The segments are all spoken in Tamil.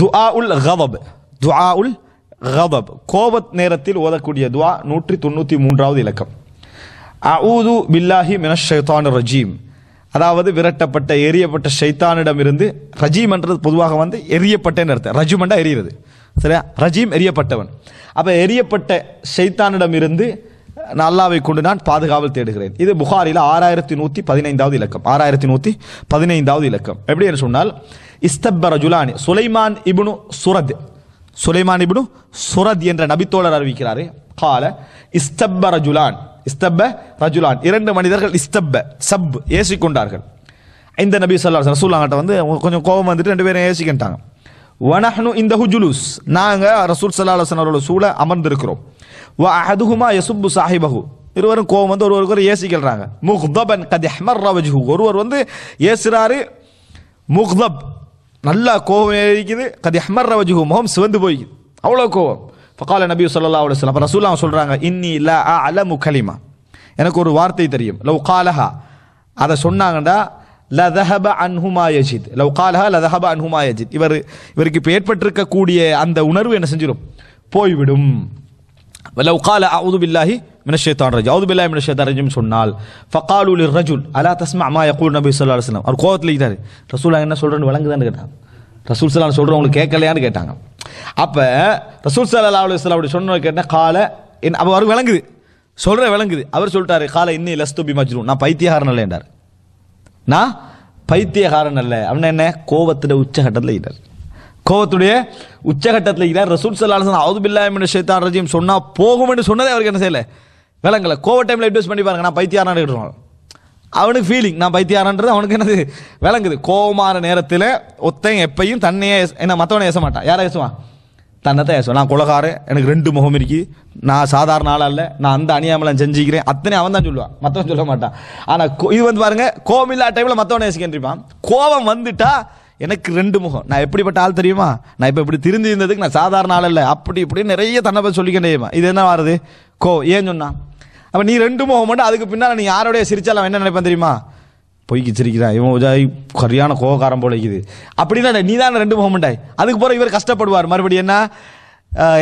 துஆ உல் கதப் துஆ உல் கதப் கோபத் நேரத்தில் ஓதக்கூடிய துவா நூற்றி தொண்ணூற்றி மூன்றாவது இலக்கம் அவுது பில்லாஹி மினஷ் ஷைத்தான் ரஜீம் அதாவது விரட்டப்பட்ட எரியப்பட்ட ஷைத்தானிடம் இருந்து ரஜீம் என்றது பொதுவாக வந்து எரியப்பட்டேன்னு அர்த்தம் ரஜுமண்டா எரியிறது சரியா ரஜீம் எரியப்பட்டவன் அப்போ எரியப்பட்ட ஷைத்தானிடம் இருந்து நல்லாவை கொண்டு நான் பாதுகாவல் தேடுகிறேன் இது புகாரில் ஆறாயிரத்தி நூற்றி பதினைந்தாவது இலக்கம் ஆறாயிரத்தி நூற்றி பதினைந்தாவது இலக்கம் எப்படி என்று சொன்னால் இஸ்தப்பர ஜுலானி சுலைமான் இபுனு சுரத் சுலைமான் இபுனு சுரத் என்ற நபித்தோழர் அறிவிக்கிறாரே கால இஸ்தப்பர ஜுலான் இஸ்தப்ப ரஜுலான் இரண்டு மனிதர்கள் இஸ்தப்ப சப் ஏசிக்கொண்டார்கள் இந்த நபி சொல்லா ரசூல்லாங்கிட்ட வந்து கொஞ்சம் கோபம் வந்துட்டு ரெண்டு பேரும் ஏசிக்கிட்டாங்க வனஹனு இந்த ஹுஜுலுஸ் நாங்கள் ரசூல் சல்லாஹன் அலுவலன் அவரோட சூழ அமர்ந்திருக்கிறோம் வா அதுகுமா யசுப்பு சாஹிபஹு இருவரும் கோவம் வந்து ஒரு ஒருவர் ஏசிக்கிறாங்க முஹ்தபன் கதி ஹமர் ரவஜ்ஹு ஒருவர் வந்து ஏசுறாரு முஹ்தப் நல்லா கோபம் இருக்குது கதி அஹ்மர் ரவஜுகு முகம் சிவந்து போய்க்குது அவ்வளோ கோபம் ஃபகால நபி சொல்லா அவ்வளோ சொல்ல அப்போ ரசூல்லாம் சொல்கிறாங்க இன்னி லா அ அல முகலிமா எனக்கு ஒரு வார்த்தை தெரியும் லவ் காலஹா அதை சொன்னாங்கடா லதஹப அன்ஹுமா யஜித் லவ் காலஹா லதஹப அன்ஹுமா யஜித் இவர் இவருக்கு இப்போ ஏற்பட்டிருக்கக்கூடிய அந்த உணர்வு என்ன செஞ்சிடும் போய்விடும் லவ் கால அவுது பில்லாஹி மினஷேத்தான் ரஜி அவுது பில்லா மினஷேத்தான் ரஜிம் சொன்னால் ஃபகாலு ரஜுல் அலா தஸ்மா அம்மா யக்கூல் நபி சொல்லா அலுவலாம் அவர் கோவத்தில் இருக்கிறார் ரசூலா என்ன சொல்கிறேன்னு விளங்குதான்னு கேட்டாங்க ரசூல் சலான் சொல்கிறேன் உங்களுக்கு கேட்கலையான்னு கேட்டாங்க அப்போ ரசூல் சல்லா அலுவலாம் அப்படி சொன்ன கேட்டால் கால என் அப்போ அவருக்கு விளங்குது சொல்கிற விளங்குது அவர் சொல்லிட்டாரு கால இன்னி லஸ்துபி மஜ்ரூ நான் பைத்தியகாரன் இல்லைன்றார் நான் பைத்தியகாரன் அல்ல அவன் என்ன கோபத்துடைய உச்சகட்டத்தில் இருக்கிறார் கோபத்துடைய உச்சகட்டத்தில் இருக்கிறார் ரசூல் சல்லாஹன் அவுதுபில்லா ஷேத்தான் ரஜீம் சொன்னால் போகும் என்று சொன்னதே அவருக்கு என்ன செய்யலை விளங்கல கோவ டைமில் இன்வெஸ்ட் பண்ணி பாருங்க நான் பைத்தியாரான்னு கேட்டுருவான் அவனுக்கு ஃபீலிங் நான் பைத்தியாரான்றது அவனுக்கு என்னது விளங்குது கோவமான நேரத்தில் ஒத்தையும் எப்பையும் தன்னையே என்ன மற்றவனை ஏச மாட்டான் யாரை ஏசுவான் தன்னை தான் ஏசுவான் நான் குலகாரன் எனக்கு ரெண்டு முகம் இருக்கு நான் சாதாரண ஆளாக இல்லை நான் அந்த அணியாமலாம் செஞ்சுக்கிறேன் அத்தனை அவன் தான் சொல்லுவான் மற்றவன் சொல்ல மாட்டான் ஆனால் இது வந்து பாருங்க கோவம் இல்லாத டைமில் மற்றவனை ஏசிக்கின்றிருப்பான் கோபம் வந்துட்டா எனக்கு ரெண்டு முகம் நான் எப்படிப்பட்ட ஆள் தெரியுமா நான் இப்போ இப்படி திருந்தி இருந்ததுக்கு நான் சாதாரண ஆள் இல்லை அப்படி இப்படி நிறைய தன்னை பற்றி சொல்லிக்கிட்டே இது என்ன வருது கோ ஏன் சொன்னா அப்போ நீ ரெண்டு முகம் மட்டும் அதுக்கு பின்னால் நீ யாரோடைய சிரிச்சாலும் என்ன நினைப்பேன் தெரியுமா பொய்க்கு சிரிக்கிறான் இவன் சரியான கோபக்காரம் போல இருக்குது அப்படின்னா நீ தான் ரெண்டு முகம் மாட்டாய் அதுக்கு போகிற இவர் கஷ்டப்படுவார் மறுபடியும் என்ன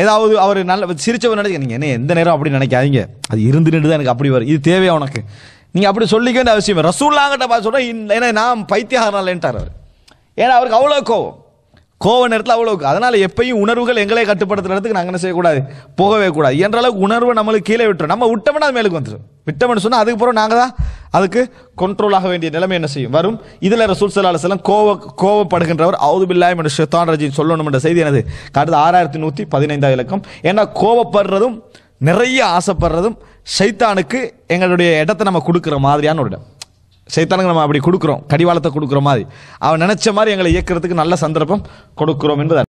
ஏதாவது அவர் நல்ல சிரிச்சவர் நினைக்க நீங்கள் என்ன எந்த நேரம் அப்படி நினைக்காதீங்க அது இருந்துட்டு தான் எனக்கு அப்படி வரும் இது தேவையா உனக்கு நீங்கள் அப்படி சொல்லிக்க வேண்டிய அவசியம் ரசூல்லாங்கிட்ட பார்த்து சொல்கிறேன் ஏன்னா நான் பைத்தியாகிறனாலேன்ட்டார் அவர் ஏன்னா அவருக்கு அவ்வளோ கோவம் கோவ நேரத்தில் அவ்வளோ அதனால் எப்பயும் உணர்வுகள் எங்களே இடத்துக்கு நாங்கள் என்ன செய்யக்கூடாது போகவே கூடாது என்ற அளவுக்கு உணர்வை நம்மளுக்கு கீழே விட்டுரும் நம்ம விட்டோம்னா அது மேலுக்கு வந்துடும் விட்டோம்னு சொன்னால் அதுக்கப்புறம் நாங்கள் தான் அதுக்கு கண்ட்ரோல் ஆக வேண்டிய நிலைமை என்ன செய்யும் வரும் இதில் ரசூல் சல்லா செல்லம் கோவ கோவப்படுகின்றவர் அவுது என்று ஷெத்தான் ரஜின் சொல்லணும் என்ற செய்தி எனது கடந்த ஆறாயிரத்தி நூற்றி பதினைந்தாவது இலக்கம் ஏன்னா கோவப்படுறதும் நிறைய ஆசைப்படுறதும் சைத்தானுக்கு எங்களுடைய இடத்தை நம்ம கொடுக்குற மாதிரியான ஒரு இடம் சைத்தானுக்கு நம்ம அப்படி கொடுக்குறோம் கடிவாளத்தை கொடுக்குற மாதிரி அவன் நினச்ச மாதிரி எங்களை இயக்கிறதுக்கு நல்ல சந்தர்ப்பம் கொடுக்குறோம் என்பதை